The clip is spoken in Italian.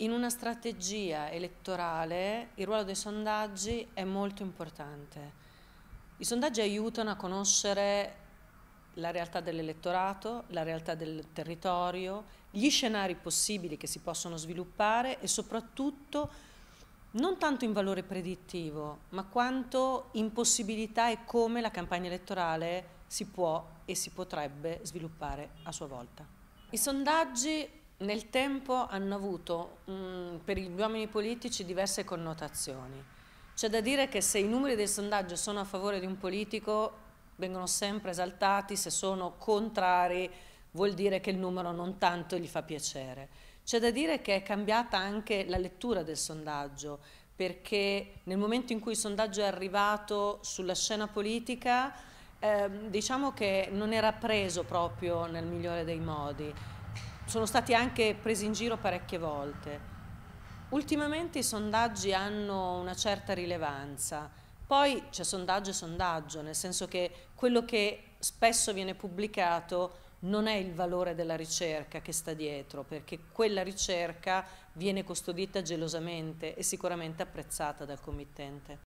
In una strategia elettorale il ruolo dei sondaggi è molto importante. I sondaggi aiutano a conoscere la realtà dell'elettorato, la realtà del territorio, gli scenari possibili che si possono sviluppare e soprattutto non tanto in valore predittivo, ma quanto in possibilità e come la campagna elettorale si può e si potrebbe sviluppare a sua volta. I sondaggi nel tempo hanno avuto mh, mm, per gli uomini politici diverse connotazioni. C'è da dire che se i numeri del sondaggio sono a favore di un politico vengono sempre esaltati, se sono contrari vuol dire che il numero non tanto gli fa piacere. C'è da dire che è cambiata anche la lettura del sondaggio, perché nel momento in cui il sondaggio è arrivato sulla scena politica, eh, diciamo che non era preso proprio nel migliore dei modi sono stati anche presi in giro parecchie volte. Ultimamente i sondaggi hanno una certa rilevanza, poi c'è sondaggio e sondaggio, nel senso che quello che spesso viene pubblicato non è il valore della ricerca che sta dietro, perché quella ricerca viene custodita gelosamente e sicuramente apprezzata dal committente.